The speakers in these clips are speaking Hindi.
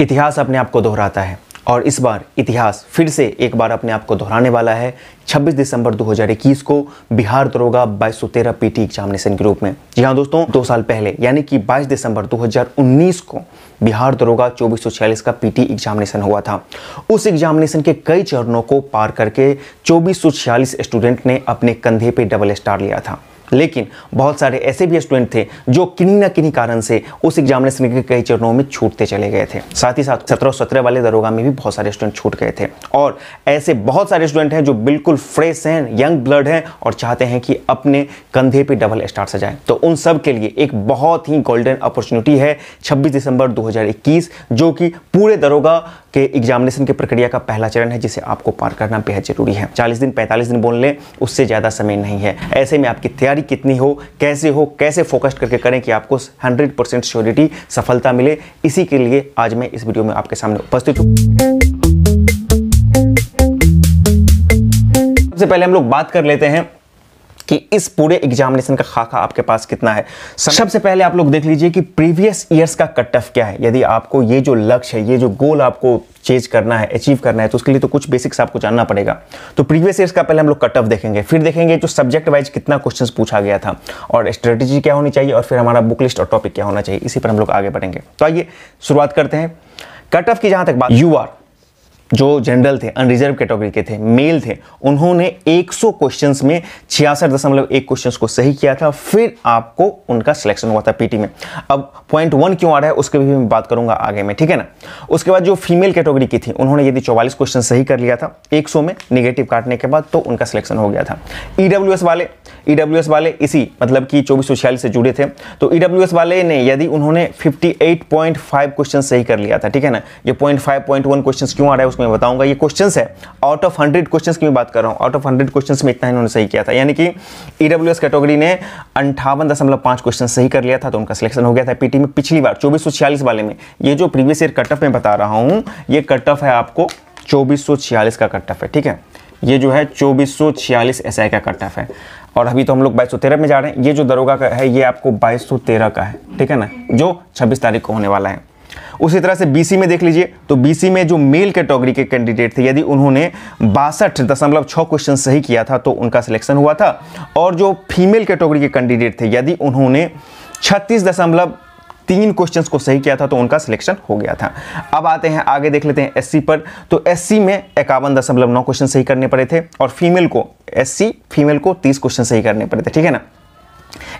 इतिहास अपने आप को दोहराता है और इस बार इतिहास फिर से एक बार अपने आप को दोहराने वाला है 26 दिसंबर 2021 को बिहार दरोगा बाईस सौ तेरह पीटी एग्जामिनेशन के रूप में जी हाँ दोस्तों दो साल पहले यानी कि 22 दिसंबर 2019 को बिहार दरोगा चौबीस का पीटी एग्जामिनेशन हुआ था उस एग्जामिनेशन के कई चरणों को पार करके चौबीस स्टूडेंट ने अपने कंधे पे डबल स्टार लिया था लेकिन बहुत सारे ऐसे भी स्टूडेंट थे जो किन्हीं ना किन्हीं कारण से उस एग्जामिनेशन के कई चरणों में छूटते चले गए थे साथ ही साथ सत्रह सत्रह वाले दरोगा में भी बहुत सारे स्टूडेंट छूट गए थे और ऐसे बहुत सारे स्टूडेंट हैं जो बिल्कुल फ्रेश हैं यंग ब्लड हैं और चाहते हैं कि अपने कंधे पर डबल स्टार सजाएं तो उन सब के लिए एक बहुत ही गोल्डन अपॉर्चुनिटी है छब्बीस दिसंबर दो जो कि पूरे दरोगा के एग्जामिनेशन की प्रक्रिया का पहला चरण है जिसे आपको पार करना बेहद जरूरी है चालीस दिन पैंतालीस दिन बोल लें उससे ज़्यादा समय नहीं है ऐसे में आपकी तैयारी कितनी हो कैसे हो कैसे फोकस्ड करके करें कि आपको हंड्रेड परसेंट श्योरिटी सफलता मिले इसी के लिए आज मैं इस वीडियो में आपके सामने उपस्थित हूँ सबसे पहले हम लोग बात कर लेते हैं कि इस पूरे एग्जामिनेशन का खाका आपके पास कितना है सबसे पहले आप लोग देख लीजिए कि प्रीवियस ईयर्स का कट ऑफ क्या है यदि आपको ये जो लक्ष्य है ये जो गोल आपको चेज करना है अचीव करना है तो उसके लिए तो कुछ बेसिक्स आपको जानना पड़ेगा तो प्रीवियस ईयर्स का पहले हम लोग कट ऑफ देखेंगे फिर देखेंगे जो सब्जेक्ट वाइज कितना क्वेश्चन पूछा गया था और स्ट्रेटेजी क्या होनी चाहिए और फिर हमारा बुक लिस्ट और टॉपिक क्या होना चाहिए इसी पर हम लोग आगे बढ़ेंगे तो आइए शुरुआत करते हैं कट ऑफ की जहां तक बात यू आर जो जनरल थे अनरिजर्व कैटेगरी के, थे मेल थे उन्होंने 100 क्वेश्चंस में छियासठ दशमलव एक क्वेश्चन को सही किया था फिर आपको उनका सिलेक्शन हुआ था पीटी में अब पॉइंट वन क्यों आ रहा है उसके भी मैं बात करूंगा आगे में ठीक है ना उसके बाद जो फीमेल कैटेगरी की थी उन्होंने यदि चौवालीस क्वेश्चन सही कर लिया था एक में निगेटिव काटने के बाद तो उनका सिलेक्शन हो गया था ई e वाले ई e वाले इसी मतलब कि चौबीस से जुड़े थे तो ई e वाले ने यदि उन्होंने 58.5 क्वेश्चन सही कर लिया था ठीक है ना ये point five point one question क्यों आ रहा है उसमें बताऊंगा ये क्वेश्चन है आउट ऑफ हंड्रेड क्वेश्चन की मैं बात कर रहा हूँ आउट ऑफ हंड्रेड क्वेश्चन में इतना इन्होंने सही किया था यानी कि ई e कैटेगरी ने अंठावन दशमलव पांच क्वेश्चन सही कर लिया था तो उनका सिलेक्शन हो गया था पीटी में पिछली बार चौबीस वाले में ये जो प्रीवियस ईयर कट ऑफ में बता रहा हूँ ये कट ऑफ है आपको चौबीस का कट ऑफ है ठीक है ये जो है चौबीस सौ छियालीस एस का कट ऑफ है और अभी तो हम लोग बाईस में जा रहे हैं ये जो दरोगा का है ये आपको बाईस का है ठीक है ना जो छब्बीस तारीख को होने वाला है उसी तरह से बीसी में देख लीजिए तो बीसी में जो मेल कैटेगरी के कैंडिडेट थे यदि उन्होंने बासठ दशमलव छः क्वेश्चन सही किया था तो उनका सिलेक्शन हुआ था और जो फीमेल कैटेगरी के कैंडिडेट थे यदि उन्होंने छत्तीस दशमलव तीन क्वेश्चंस को सही किया था तो उनका सिलेक्शन हो गया था अब आते हैं आगे देख लेते हैं एससी पर तो एससी में इक्यावन दशमलव नौ क्वेश्चन सही करने पड़े थे और फीमेल को एससी फीमेल को तीस क्वेश्चन सही करने पड़े थे ठीक है ना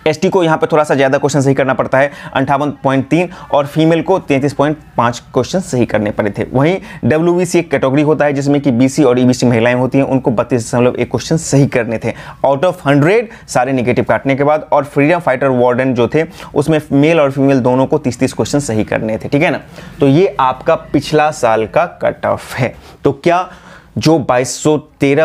एसटी को यहाँ पे थोड़ा सा ज़्यादा क्वेश्चन सही करना पड़ता है अंठावन पॉइंट तीन और फीमेल को तैंतीस पॉइंट पाँच क्वेश्चन सही करने पड़े थे वहीं डब्ल्यू बी सी एक कैटेगरी होता है जिसमें कि बी सी और ई बी सी महिलाएं होती हैं उनको बत्तीस दशमलव एक क्वेश्चन सही करने थे आउट ऑफ हंड्रेड सारे निगेटिव काटने के बाद और फ्रीडम फाइटर वार्डन जो थे उसमें मेल और फीमेल दोनों को तीस तीस क्वेश्चन सही करने थे ठीक है ना तो ये आपका पिछला साल का कट ऑफ है तो क्या जो बाईस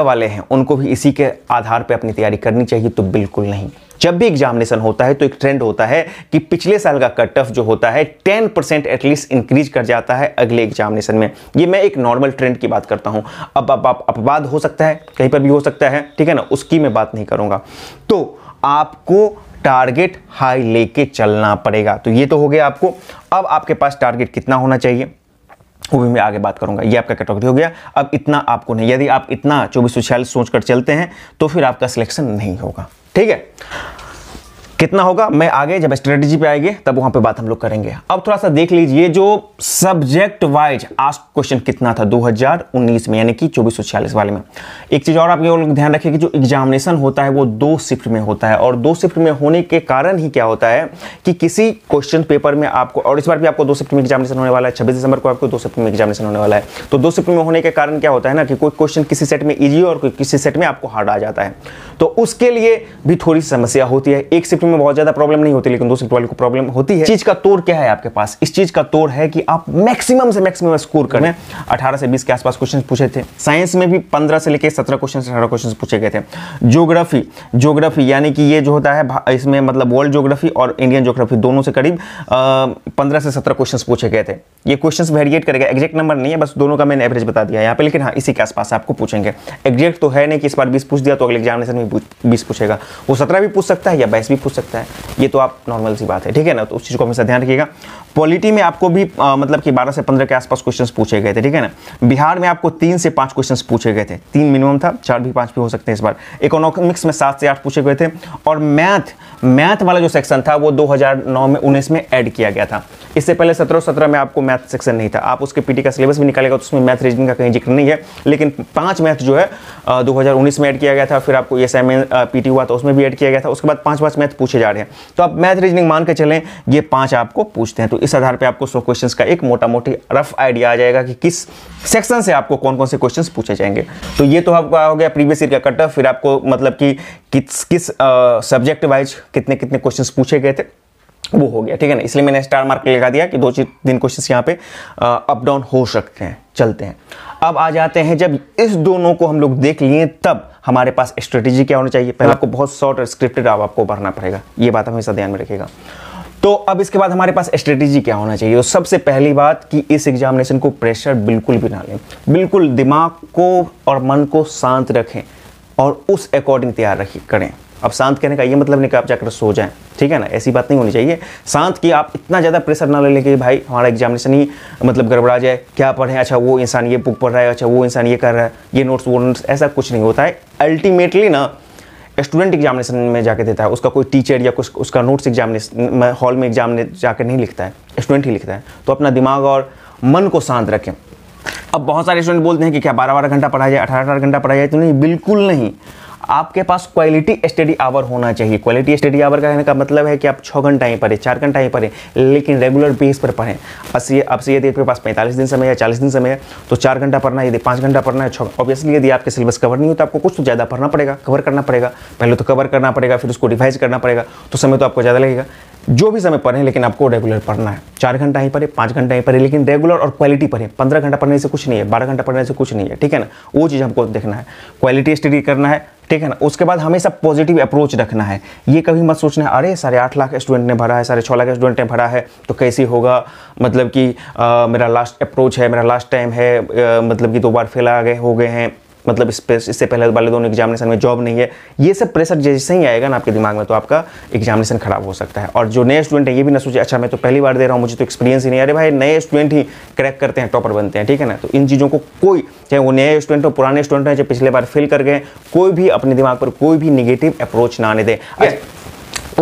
वाले हैं उनको भी इसी के आधार पर अपनी तैयारी करनी चाहिए तो बिल्कुल नहीं जब भी एग्जामिनेशन होता है तो एक ट्रेंड होता है कि पिछले साल का कट ऑफ जो होता है टेन परसेंट एटलीस्ट इंक्रीज कर जाता है अगले एग्जामिनेशन में ये मैं एक नॉर्मल ट्रेंड की बात करता हूं अब अब आप अपवाद हो सकता है कहीं पर भी हो सकता है ठीक है ना उसकी मैं बात नहीं करूँगा तो आपको टारगेट हाई लेके चलना पड़ेगा तो ये तो हो गया आपको अब आपके पास टारगेट कितना होना चाहिए वो भी मैं आगे बात करूंगा ये आपका कैटेगरी हो गया अब इतना आपको नहीं यदि आप इतना चौबीस सौ छियालीस सोच कर चलते हैं तो फिर आपका सिलेक्शन नहीं होगा ठीक है कितना होगा मैं आगे जब स्ट्रेटजी पे आएंगे तब वहां पे बात हम लोग करेंगे अब थोड़ा सा देख लीजिए जो सब्जेक्ट वाइज आज क्वेश्चन कितना था 2019 में यानी कि चौबीस वाले में एक चीज़ और आप लोग ध्यान रखें कि जो एग्जामिनेशन होता है वो दो शिफ्ट में होता है और दो शिफ्ट में होने के कारण ही क्या होता है कि किसी क्वेश्चन पेपर में आपको और इस बार भी आपको दो शिफ्ट में एग्जामिनेशन होने वाला है छब्बीस दिसंबर को आपको दो शिफ्ट में एग्जामिनेशन होने वाला है तो दो शिफ्ट में होने के कारण क्या होता है ना कि कोई क्वेश्चन किसी सेट में ईजी और किसी सेट में आपको हार्ड आ जाता है तो उसके लिए भी थोड़ी समस्या होती है एक शिफ्ट शॉपिंग में बहुत ज्यादा प्रॉब्लम नहीं होती लेकिन दूसरी वाले को प्रॉब्लम होती है चीज का तोड़ क्या है आपके पास इस चीज का तोड़ है कि आप मैक्सिमम से मैक्सिमम स्कोर करें अठारह से बीस के आसपास क्वेश्चन पूछे थे साइंस में भी पंद्रह से लेकर सत्रह क्वेश्चन अठारह क्वेश्चन पूछे गए थे जोग्राफी जोग्राफी यानी कि ये जो होता है इसमें मतलब वर्ल्ड जोग्राफी और इंडियन जोग्राफी दोनों से करीब पंद्रह से सत्रह क्वेश्चन पूछे गए थे ये क्वेश्चन वेरिएट करेगा एग्जैक्ट नंबर नहीं है बस दोनों का मैंने एवरेज बता दिया यहाँ पे लेकिन हाँ इसी के आसपास आपको पूछेंगे एग्जैक्ट तो है नहीं कि इस बार बीस पूछ दिया तो अगले एग्जामिनेशन में बीस पूछेगा वो सत्रह भी पूछ सकता है या बाईस भी पूछ सकता है ये तो आप नॉर्मल सी बात है ठीक है ना तो उस चीज़ को हमेशा ध्यान रखिएगा पॉलिटी में आपको भी आ, मतलब कि 12 से 15 के आसपास क्वेश्चंस पूछे गए थे ठीक है ना बिहार में आपको तीन से पांच क्वेश्चंस पूछे गए थे तीन मिनिमम था चार भी पांच भी हो सकते हैं इस बार इकोनॉमिक्स में सात से आठ पूछे गए थे और मैथ मैथ वाला जो सेक्शन था वो 2009 में उन्नीस में ऐड किया गया था इससे पहले सत्रह सत्रह में आपको मैथ सेक्शन नहीं था आप उसके पीटी का सिलेबस भी निकालेगा तो उसमें मैथ रीजनिंग का कहीं जिक्र नहीं है लेकिन पाँच मैथ जो है दो में ऐड किया गया था फिर आपको एस एम पी हुआ था तो उसमें भी ऐड किया गया था उसके बाद पाँच पाँच मैथ पूछे जा रहे हैं तो आप मैथ रीजनिंग मान के चलें ये पाँच आपको पूछते हैं तो इस आधार पे आपको सौ क्वेश्चंस का एक मोटा मोटी रफ आइडिया आ जाएगा कि किस सेक्शन से आपको कौन कौन से क्वेश्चंस पूछे जाएंगे तो ये तो आपका हो गया प्रीवियस ईयर का कट ऑफ फिर आपको मतलब कि किस किस सब्जेक्ट वाइज कितने कितने क्वेश्चन पूछे गए थे वो हो गया ठीक है ना इसलिए मैंने स्टार मार्क लगा दिया कि दो चीज दिन क्वेश्चन यहाँ पे अप डाउन हो सकते हैं चलते हैं अब आ जाते हैं जब इस दोनों को हम लोग देख लिए तब हमारे पास स्ट्रेटेजी क्या होना चाहिए पहले आपको बहुत शॉर्ट और स्क्रिप्टेड आपको भरना पड़ेगा ये बात हमेशा ध्यान में रखेगा तो अब इसके बाद हमारे पास स्ट्रेटेजी क्या होना चाहिए तो सबसे पहली बात कि इस एग्जामिनेशन को प्रेशर बिल्कुल भी ना लें बिल्कुल दिमाग को और मन को शांत रखें और उस अकॉर्डिंग तैयार रखें करें अब शांत कहने का ये मतलब नहीं कि आप जाकर सो जाएं ठीक है ना ऐसी बात नहीं होनी चाहिए शांत कि आप इतना ज़्यादा प्रेशर ना ले लें कि भाई हमारा एग्जामिनेशन ही मतलब गड़बड़ा जाए क्या पढ़ें अच्छा वो इंसान ये बुक पढ़ रहा है अच्छा वो इंसान ये कर रहा है ये नोट्स वो नोट्स ऐसा कुछ नहीं होता है अल्टीमेटली ना स्टूडेंट एग्जामिनेशन में जाके देता है उसका कोई टीचर या कुछ उसका नोट्स एग्जामिनेशन हॉल में एग्जाम जाकर नहीं लिखता है स्टूडेंट ही लिखता है तो अपना दिमाग और मन को शांत रखें अब बहुत सारे स्टूडेंट बोलते हैं कि क्या बारह बारह घंटा पढ़ाया जाए अठारह अठारह घंटा पढ़ाया जाए तो नहीं बिल्कुल नहीं आपके पास क्वालिटी स्टडी आवर होना चाहिए क्वालिटी स्टडी आवर कहने का मतलब है कि आप छः घंटा ही पढ़ें चार घंटा ही पढ़ें लेकिन रेगुलर बेस पर पढ़ें अस्सी आपसे यदि आपके पास पैंतालीस दिन समय या चालीस दिन समय है तो चार घंटा पढ़ना है यदि पाँच घंटा पढ़ना है छः ऑब्वियसली यदि आपके सिलेबस कवर नहीं हो तो आपको कुछ तो ज़्यादा पढ़ना पड़ेगा कवर करना पड़ेगा पहले तो कवर करना पड़ेगा फिर उसको रिवाइज करना पड़ेगा तो समय तो आपको ज़्यादा लगेगा जो भी समय पढ़ें लेकिन आपको रेगुलर पढ़ना है चार घंटा ही पढ़े पाँच घंटा ही पढ़े लेकिन रेगुलर और क्वालिटी पढ़े पंद्रह घंटा पढ़ने से कुछ नहीं है बारह घंटा पढ़ने से कुछ नहीं है ठीक है ना वो चीज़ हमको देखना है क्वालिटी स्टडी करना है ठीक है ना उसके बाद हमेशा पॉजिटिव अप्रोच रखना है ये कभी मत सोचना है अरे साढ़े आठ लाख स्टूडेंट ने भरा है साढ़े छः लाख स्टूडेंट ने भरा है तो कैसे होगा मतलब कि मेरा लास्ट अप्रोच है मेरा लास्ट टाइम है आ, मतलब कि दो बार फेल आ गए हो गए हैं मतलब इस इससे पहले वाले दोनों एग्जामिनेशन में जॉब नहीं है ये सब प्रेशर जैसे ही आएगा ना आपके दिमाग में तो आपका एग्जामिनेशन खराब हो सकता है और जो नए स्टूडेंट है ये भी ना सोचे अच्छा मैं तो पहली बार दे रहा हूँ मुझे तो एक्सपीरियंस ही नहीं अरे भाई नए स्टूडेंट ही क्रैक करते हैं टॉपर बनते हैं ठीक है ना तो इन चीज़ों को कोई चाहे वो नए स्टूडेंट हो पुराने स्टूडेंट हैं जो पिछले बार फेल कर गए कोई भी अपने दिमाग पर कोई भी निगेटिव अप्रोच ना आने दें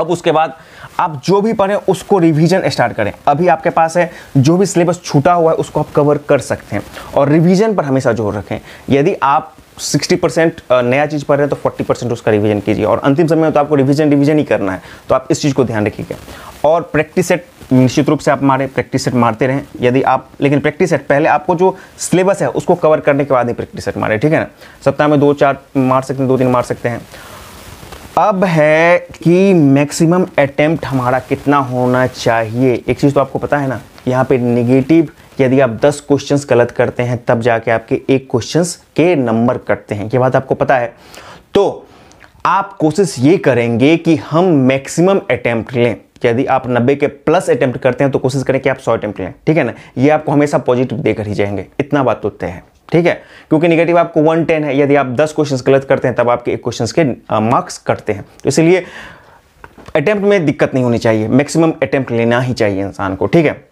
अब उसके बाद आप जो भी पढ़ें उसको रिवीजन स्टार्ट करें अभी आपके पास है जो भी सिलेबस छूटा हुआ है उसको आप कवर कर सकते हैं और रिवीजन पर हमेशा जोर रखें यदि आप 60 परसेंट नया चीज़ पढ़ रहे हैं तो 40 परसेंट उसका रिवीजन कीजिए और अंतिम समय में तो आपको रिवीजन रिवीजन ही करना है तो आप इस चीज़ को ध्यान रखिएगा और प्रैक्टिस सेट निश्चित रूप से आप मारें प्रैक्टिस सेट मारते रहें यदि आप लेकिन प्रैक्टिस सेट पहले आपको जो सिलेबस है उसको कवर करने के बाद ही प्रैक्टिस सेट मारें ठीक है ना सप्ताह में दो चार मार सकते हैं दो तीन मार सकते हैं अब है कि मैक्सिमम अटेम्प्ट हमारा कितना होना चाहिए एक चीज़ तो आपको पता है ना यहाँ पे निगेटिव यदि आप 10 क्वेश्चंस गलत करते हैं तब जाके आपके एक क्वेश्चंस के नंबर कटते हैं ये बात आपको पता है तो आप कोशिश ये करेंगे कि हम मैक्सिमम अटैम्प्ट लें यदि आप 90 के प्लस अटैम्प्ट करते हैं तो कोशिश करें कि आप 100 अटैम्प्ट लें ठीक है ना ये आपको हमेशा पॉजिटिव देकर ही जाएंगे इतना बात तो तय है ठीक है क्योंकि निगेटिव आपको 110 है यदि आप 10 क्वेश्चंस गलत करते हैं तब आपके एक क्वेश्चंस के मार्क्स कटते हैं तो इसलिए अटैम्प्ट में दिक्कत नहीं होनी चाहिए मैक्सिमम अटैम्प्ट लेना ही चाहिए इंसान को ठीक है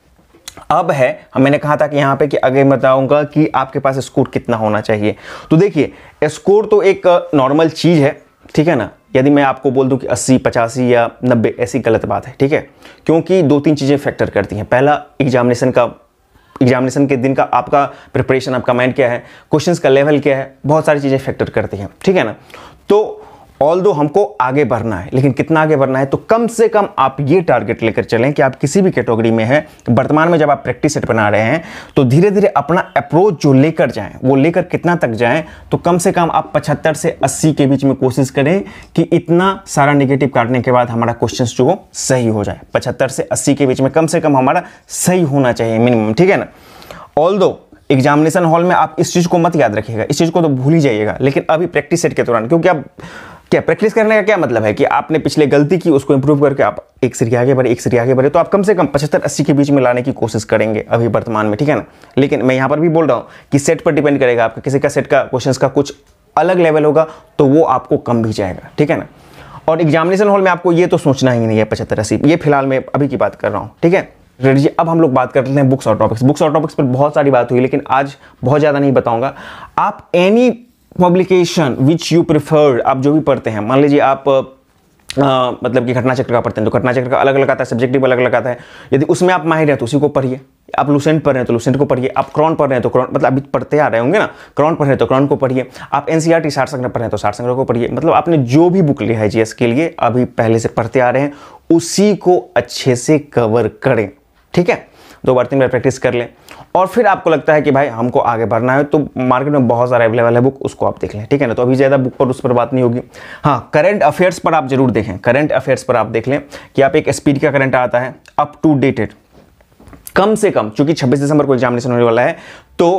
अब है मैंने कहा था कि यहाँ पे कि आगे बताऊंगा कि आपके पास स्कोर कितना होना चाहिए तो देखिए स्कोर तो एक नॉर्मल चीज़ है ठीक है ना यदि मैं आपको बोल दूं कि 80, पचासी या 90 ऐसी गलत बात है ठीक है क्योंकि दो तीन चीज़ें फैक्टर करती हैं पहला एग्जामिनेशन का एग्जामिनेशन के दिन का आपका प्रिपरेशन आपका माइंड क्या है क्वेश्चंस का लेवल क्या है बहुत सारी चीज़ें फैक्टर करती हैं ठीक है ना तो ऑल दो हमको आगे बढ़ना है लेकिन कितना आगे बढ़ना है तो कम से कम आप ये टारगेट लेकर चलें कि आप किसी भी कैटेगरी में हैं वर्तमान में जब आप प्रैक्टिस सेट बना रहे हैं तो धीरे धीरे अपना अप्रोच जो लेकर जाएं वो लेकर कितना तक जाएं तो कम से कम आप पचहत्तर से अस्सी के बीच में कोशिश करें कि इतना सारा निगेटिव काटने के बाद हमारा क्वेश्चन जो सही हो जाए पचहत्तर से अस्सी के बीच में कम से कम हमारा सही होना चाहिए मिनिमम ठीक है ना ऑल दो एग्जामिनेशन हॉल में आप इस चीज़ को मत याद रखिएगा इस चीज़ को तो भूल ही जाइएगा लेकिन अभी प्रैक्टिस सेट के दौरान क्योंकि आप क्या प्रैक्टिस करने का क्या मतलब है कि आपने पिछले गलती की उसको इंप्रूव करके आप एक सीरी आगे बढ़े एक सीरी आगे बढ़े तो आप कम से कम पचहत्तर अस्सी के बीच में लाने की कोशिश करेंगे अभी वर्तमान में ठीक है ना लेकिन मैं यहाँ पर भी बोल रहा हूँ कि सेट पर डिपेंड करेगा आपका किसी का सेट का क्वेश्चन का कुछ अलग लेवल होगा तो वो आपको कम भी जाएगा ठीक है ना और एग्जामिनेशन हॉल में आपको ये तो सोचना ही नहीं है पचहत्तर अस्सी ये फिलहाल मैं अभी की बात कर रहा हूँ ठीक है जी अब हम लोग बात कर लेते हैं बुक्स और टॉपिक्स बुक्स और टॉपिक्स पर बहुत सारी बात हुई लेकिन आज बहुत ज़्यादा नहीं बताऊंगा आप any publication which you preferred आप जो भी पढ़ते हैं मान लीजिए आप आ, मतलब कि घटना चक्र का पढ़ते हैं तो घटना चक्र का अलग अलग आता है सब्जेक्टिव अलग अलग आता है यदि उसमें आप माहिर हैं तो उसी को पढ़िए आप लूसेंट पढ़ रहे हैं तो लूसेंट को पढ़िए आप क्रॉन पढ़ रहे हैं तो क्रॉन मतलब अभी पढ़ते आ रहे होंगे ना क्रॉन पढ़ रहे हैं तो क्रॉन को पढ़िए आप एन सी आर टी साठ संग्रह पढ़ रहे हैं तो साठ संग्रह को पढ़िए मतलब आपने जो भी बुक लिया है जी के लिए अभी पहले से पढ़ते आ रहे हैं उसी को अच्छे से कवर करें ठीक है दो बार तीन बार प्रैक्टिस कर लें और फिर आपको लगता है कि भाई हमको आगे बढ़ना है तो मार्केट में बहुत सारा अवेलेबल है बुक उसको आप देख लें ठीक है ना तो अभी ज़्यादा बुक पर उस पर बात नहीं होगी हाँ करंट अफेयर्स पर आप जरूर देखें करंट अफेयर्स पर आप देख लें कि आप एक स्पीड का करंट आता है अप टू डेटेड कम से कम चूंकि छब्बीस दिसंबर को एग्जामिनेशन होने वाला है तो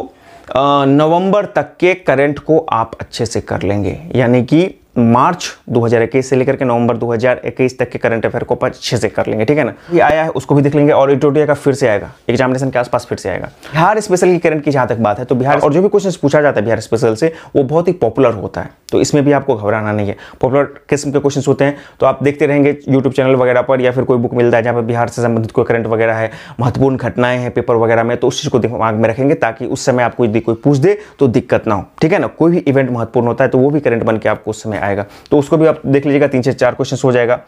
नवंबर तक के करंट को आप अच्छे से कर लेंगे यानी कि मार्च 2021 से लेकर के नवंबर 2021 तक के करंट अफेयर को अच्छे से कर लेंगे ठीक है ना ये आया है उसको भी देख लेंगे और इंटरव्यू का फिर से आएगा एग्जामिनेशन के आसपास फिर से आएगा बिहार स्पेशल की करंट की जहां तक बात है तो बिहार और जो भी क्वेश्चन पूछा जाता है बिहार स्पेशल से वो बहुत ही पॉपुलर होता है तो इसमें भी आपको घबराना नहीं है पॉपुलर किस्म के क्वेश्चन होते हैं तो आप देखते रहेंगे यूट्यूब चैनल वगैरह पर या फिर कोई बुक मिलता है जहाँ पर बिहार से संबंधित कोई करंट वगैरह है महत्वपूर्ण घटनाएं हैं पेपर वगैरह में तो उस चीज़ को दिमाग में रखेंगे ताकि उस समय आपको यदि कोई पूछ दे तो दिक्कत ना हो ठीक है ना कोई भी इवेंट महत्वपूर्ण होता है तो वो भी करंट बन के आपको उस समय आएगा तो उसको भी आप देख लीजिएगा तीन से चार क्वेश्चन हो जाएगा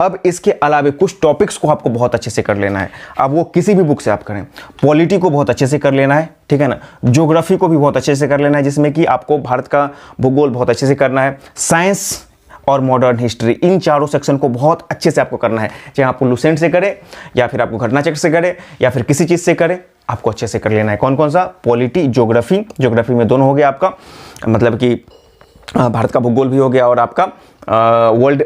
अब इसके अलावा कुछ टॉपिक्स को आपको बहुत अच्छे से कर लेना है अब वो किसी भी बुक से आप करें पॉलिटी को बहुत अच्छे से कर लेना है ठीक है ना ज्योग्राफी को भी बहुत अच्छे से कर लेना है जिसमें कि आपको भारत का भूगोल बहुत अच्छे से करना है साइंस और मॉडर्न हिस्ट्री इन चारों सेक्शन को बहुत अच्छे से आपको करना है चाहे आपको लुसेंट से करें या फिर आपको घटनाचक्र से करें या फिर किसी चीज़ से करें आपको अच्छे से कर लेना है कौन कौन सा पॉलिटी ज्योग्राफी ज्योग्राफी में दोनों हो गया आपका मतलब कि भारत का भूगोल भी हो गया और आपका वर्ल्ड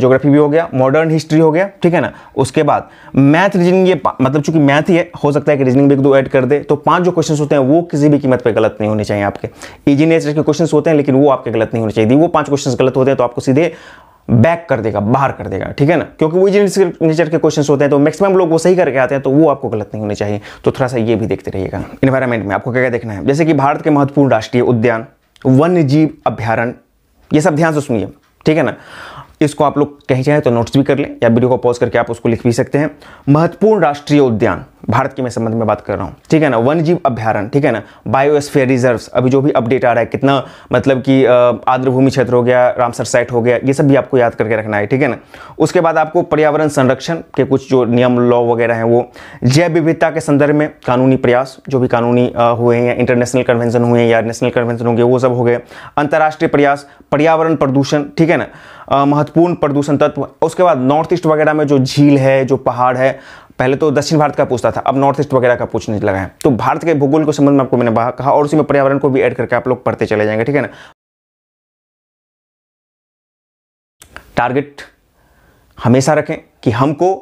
जोग्राफी भी हो गया मॉडर्न हिस्ट्री हो गया ठीक है ना उसके बाद मैथ रीजनिंग ये मतलब चूंकि मैथ ही है हो सकता है कि रीजनिंग भी एक दो ऐड कर दे तो पांच जो क्वेश्चंस होते हैं वो किसी भी कीमत पे गलत नहीं होने चाहिए आपके इजी नेचर के क्वेश्चंस होते हैं लेकिन वो आपके गलत नहीं होने चाहिए वो पांच क्वेश्चन गलत होते हैं तो आपको सीधे बैक कर देगा बाहर कर देगा ठीक है ना क्योंकि वो इजी नेचर के क्वेश्चन होते हैं तो मैक्सिमम लोग वो सही करके आते हैं तो वो आपको गलत नहीं होने चाहिए तो थोड़ा सा ये भी देखते रहिएगा इन्वायरमेंट में आपको क्या क्या देखना है जैसे कि भारत के महत्वपूर्ण राष्ट्रीय उद्यान वन्य जीव अभ्यारण ये सब ध्यान से सुनिए ठीक है ना इसको आप लोग कहे जाए तो नोट्स भी कर लें या वीडियो को पॉज करके आप उसको लिख भी सकते हैं महत्वपूर्ण राष्ट्रीय उद्यान भारत के मैं संबंध में बात कर रहा हूँ ठीक है ना वन जीव अभ्यारण ठीक है ना बायोस्फेयर रिजर्व्स अभी जो भी अपडेट आ रहा है कितना मतलब कि आर्द्रभूमि क्षेत्र हो गया रामसर साइट हो गया ये सब भी आपको याद करके रखना है ठीक है ना उसके बाद आपको पर्यावरण संरक्षण के कुछ जो नियम लॉ वगैरह हैं वो जैव विविधता के संदर्भ में कानूनी प्रयास जो भी कानूनी हुए हैं या इंटरनेशनल कन्वेंशन हुए हैं या नेशनल कन्वेंशन होंगे वो सब हो गए अंतर्राष्ट्रीय प्रयास पर्यावरण प्रदूषण ठीक है ना महत्वपूर्ण प्रदूषण तत्व उसके बाद नॉर्थ ईस्ट वगैरह में जो झील है जो पहाड़ है पहले तो दक्षिण भारत का पूछता था अब नॉर्थ ईस्ट वगैरह का पूछने लगा है तो भारत के भूगोल के संबंध में आपको मैंने कहा और उसी में पर्यावरण को भी ऐड करके आप लोग पढ़ते चले जाएंगे ठीक है ना टारगेट हमेशा रखें कि हमको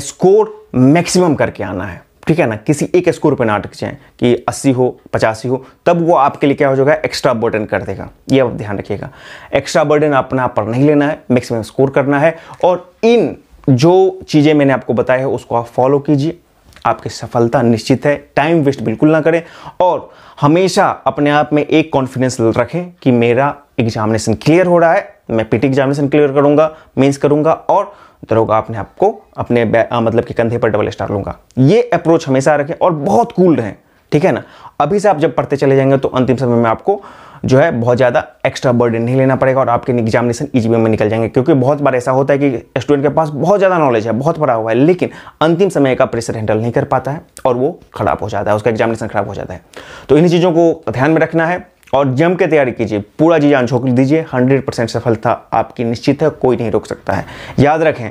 स्कोर मैक्सिमम करके आना है ठीक है ना किसी एक स्कोर पे नाटक जाए कि 80 हो पचासी हो तब वो आपके लिए क्या हो जाएगा एक्स्ट्रा बर्डन कर देगा ये आप ध्यान रखिएगा एक्स्ट्रा बर्डन अपना पर नहीं लेना है मैक्सिमम स्कोर करना है और इन जो चीज़ें मैंने आपको बताया है उसको आप फॉलो कीजिए आपकी सफलता निश्चित है टाइम वेस्ट बिल्कुल ना करें और हमेशा अपने आप में एक कॉन्फिडेंस रखें कि मेरा एग्जामिनेशन क्लियर हो रहा है मैं पीटी एग्जामिनेशन क्लियर करूंगा मेंस करूंगा और उतरोगा आपने आपको अपने आ, मतलब कि कंधे पर डबल स्टार लूंगा ये अप्रोच हमेशा रखें और बहुत कूल रहें ठीक है ना अभी से आप जब पढ़ते चले जाएंगे तो अंतिम समय में आपको जो है बहुत ज़्यादा एक्स्ट्रा बर्डन नहीं लेना पड़ेगा और आपके एग्जामिनेशन ईजी में निकल जाएंगे क्योंकि बहुत बार ऐसा होता है कि स्टूडेंट के पास बहुत ज़्यादा नॉलेज है बहुत बड़ा हुआ है लेकिन अंतिम समय का प्रेशर हैंडल नहीं कर पाता है और वो खराब हो जाता है उसका एग्जामिनेशन खराब हो जाता है तो इन्हीं चीज़ों को ध्यान में रखना है और जम के तैयारी कीजिए पूरा जी जान झोंक दीजिए 100 परसेंट सफलता आपकी निश्चित है कोई नहीं रोक सकता है याद रखें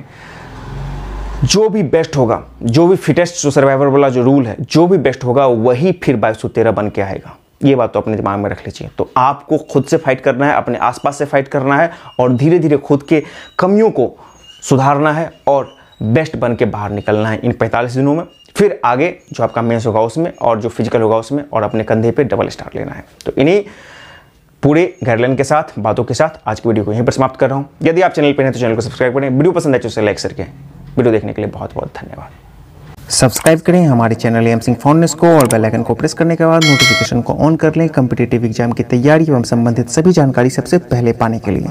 जो भी बेस्ट होगा जो भी फिटेस्ट जो सर्वाइवर वाला जो रूल है जो भी बेस्ट होगा वही फिर बाईस सौ तेरह बन के आएगा ये बात तो अपने दिमाग में रख लीजिए तो आपको खुद से फाइट करना है अपने आसपास से फाइट करना है और धीरे धीरे खुद के कमियों को सुधारना है और बेस्ट बन के बाहर निकलना है इन 45 दिनों में फिर आगे जो आपका मेंस होगा उसमें और जो फिजिकल होगा उसमें और अपने कंधे पे डबल स्टार लेना है तो इन्हीं पूरे गाइडलाइन के साथ बातों के साथ आज की वीडियो को यहीं पर समाप्त कर रहा हूँ यदि आप चैनल पर हैं तो चैनल को सब्सक्राइब करें वीडियो पसंद आए तो उसे लाइक करके वीडियो देखने के लिए बहुत बहुत धन्यवाद सब्सक्राइब करें हमारे चैनल एम सिंह फाउंडनेस को और बेल आइकन को प्रेस करने के बाद नोटिफिकेशन को ऑन कर लें कम्पिटेटिव एग्जाम की तैयारी एवं संबंधित सभी जानकारी सबसे पहले पाने के लिए